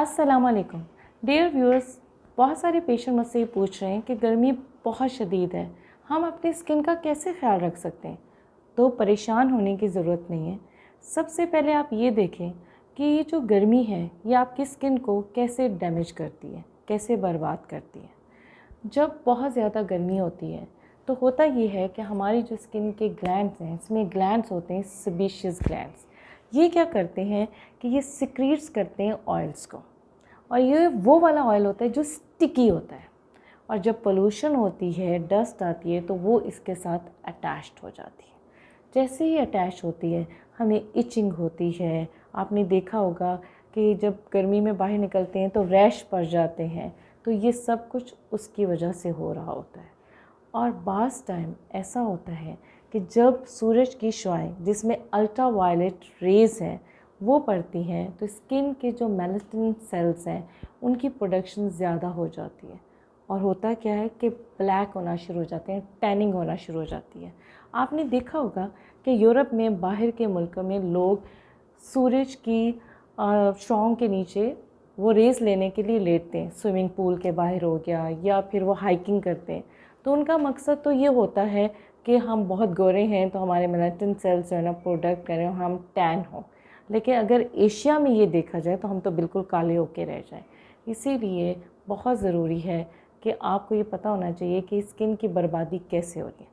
वालेकुम dear viewers बहुत सारे पेशेंट मुझसे ये पूछ रहे हैं कि गर्मी बहुत शदीद है हम अपनी स्किन का कैसे ख्याल रख सकते हैं तो परेशान होने की ज़रूरत नहीं है सबसे पहले आप ये देखें कि ये जो गर्मी है ये आपकी स्किन को कैसे डैमेज करती है कैसे बर्बाद करती है जब बहुत ज़्यादा गर्मी होती है तो होता ये है कि हमारी जो स्किन के ग्लैंड्स हैं इसमें ग्लैंड्स होते हैं सबिशियस ग्लैंड्स ये क्या करते हैं कि ये सिक्रीट्स करते हैं ऑयल्स को और ये वो वाला ऑयल होता है जो स्टिकी होता है और जब पोल्यूशन होती है डस्ट आती है तो वो इसके साथ अटैच्ड हो जाती है जैसे ही अटैच होती है हमें इचिंग होती है आपने देखा होगा कि जब गर्मी में बाहर निकलते हैं तो रैश पड़ जाते हैं तो ये सब कुछ उसकी वजह से हो रहा होता है और बास टाइम ऐसा होता है कि जब सूरज की शुआएँ जिसमें अल्ट्रा वायलेट रेज़ है वो पड़ती हैं तो स्किन के जो मेलेटिन सेल्स हैं उनकी प्रोडक्शन ज़्यादा हो जाती है और होता क्या है कि ब्लैक होना शुरू हो जाते हैं टैनिंग होना शुरू हो जाती है आपने देखा होगा कि यूरोप में बाहर के मुल्कों में लोग सूरज की शॉन्ग के नीचे वो रेस लेने के लिए लेटते हैं स्विमिंग पूल के बाहर हो गया या फिर वो हाइकिंग करते हैं तो उनका मकसद तो ये होता है कि हम बहुत गोरे हैं तो हमारे मेलेटिन सेल्स जो है ना प्रोडक्ट करें हम टैन हों लेकिन अगर एशिया में ये देखा जाए तो हम तो बिल्कुल काले होके रह जाए इसीलिए बहुत ज़रूरी है कि आपको ये पता होना चाहिए कि स्किन की बर्बादी कैसे हो रही है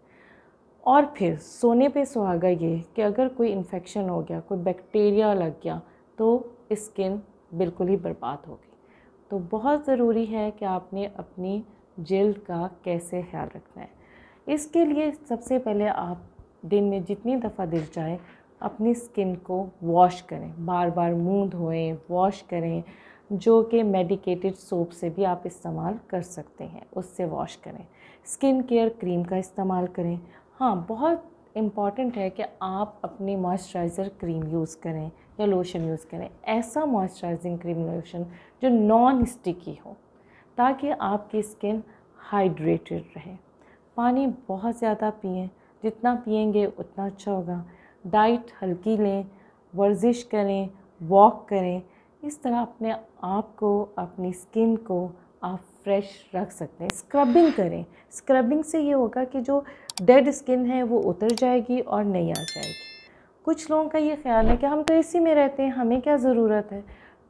और फिर सोने पे सुहागा ये कि अगर कोई इन्फेक्शन हो गया कोई बैक्टीरिया लग गया तो स्किन बिल्कुल ही बर्बाद होगी तो बहुत ज़रूरी है कि आपने अपनी जल्द का कैसे ख्याल रखना है इसके लिए सबसे पहले आप दिन में जितनी दफ़ा दिल जाए अपनी स्किन को वॉश करें बार बार मुंह धोएं वॉश करें जो कि मेडिकेटेड सोप से भी आप इस्तेमाल कर सकते हैं उससे वॉश करें स्किन केयर क्रीम का इस्तेमाल करें हाँ बहुत इम्पॉर्टेंट है कि आप अपनी मॉइस्चराइज़र क्रीम यूज़ करें या लोशन यूज़ करें ऐसा मॉइस्चराइजिंग क्रीम लोशन जो नॉन स्टिकी हो ताकि आपकी स्किन हाइड्रेटेड रहे पानी बहुत ज़्यादा पिए जितना पियेंगे उतना अच्छा होगा डाइट हल्की लें वर्जिश करें वॉक करें इस तरह अपने आप को अपनी स्किन को आप फ्रेश रख सकते हैं स्क्रबिंग करें स्क्रबिंग से ये होगा कि जो डेड स्किन है वो उतर जाएगी और नहीं आ जाएगी कुछ लोगों का ये ख्याल है कि हम तो इसी में रहते हैं हमें क्या ज़रूरत है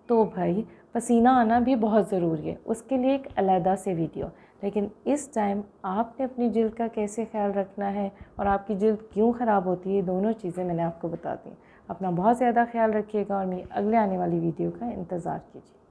तो भाई पसीना आना भी बहुत ज़रूरी है उसके लिए एक अलहदा से वीडियो लेकिन इस टाइम आपने अपनी जल्द का कैसे ख्याल रखना है और आपकी जल्द क्यों ख़राब होती है दोनों चीज़ें मैंने आपको बता दी अपना बहुत ज़्यादा ख्याल रखिएगा और मेरी अगले आने वाली वीडियो का इंतज़ार कीजिए